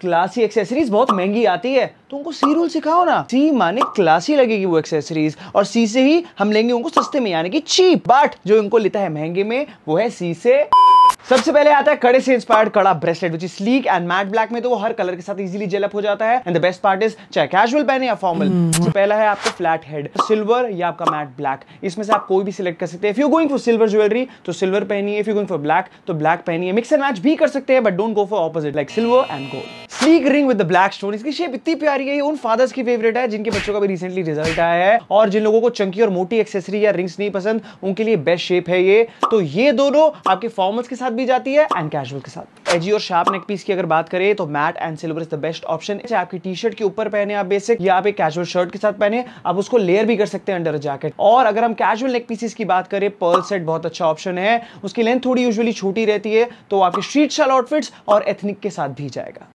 classy accessories बहुत महंगी आती है तो उनको सी रूल सिखाओ ना सी माने क्लासी लगेगी वो एक्सेसरीज और सी से ही हम लेंगे उनको सस्ते में यानी कि चीप बट जो उनको लेता है महंगे में वो है सी से सबसे पहले आता है कड़े से इंस्पायर्ड कड़ा bracelet which is sleek and matte black में तो वो हर कलर के साथ इजीली जेलअप हो जाता है and the best part is चाहे कैजुअल पहने या फॉर्मल तो पहला है आपका फ्लैट हेड सिल्वर या आपका मैट ब्लैक इसमें से आप कोई भी सिलेक्ट कर सकते हैं if you going for silver jewellery तो सिल्वर पहनिए if you going for black तो ब्लैक पहनिए मिक्स एंड मैच भी कर सकते हैं but don't go for opposite like silver and gold sleek ring with the black stone इसकी shape इतनी प्यारी है उन फादर्स की फेवरेट है जिनके बच्चों का भी रिसेंटली रिजल्ट आया है और जिन लोगों को चंकी और मोटी एक्सेसरी या रिंग्स नहीं पसंद उनके लिए बेस्ट शेप है ये तो ये दोनों आपके फॉर्मल्स के साथ भी जाती है एंड कैजुअल के साथ एजी और शार्प नेक पीस की अगर बात करें तो matte and silver is the best option आपकी टी शर्ट के ऊपर पहने आप बेसिक या आप एक कैजुअल शर्ट के साथ पहने आप उसको लेयर भी कर सकते हैं अंडर जैकेट और अगर हम कैजुअल नेक पीसेस की बात करें पर्ल सेट बहुत अच्छा ऑप्शन है उसकी लेंथ थोड़ी यूजली छोटी रहती है तो आपके स्ट्रीट शाल आउटफिट्स और एथनिक के साथ भी जाएगा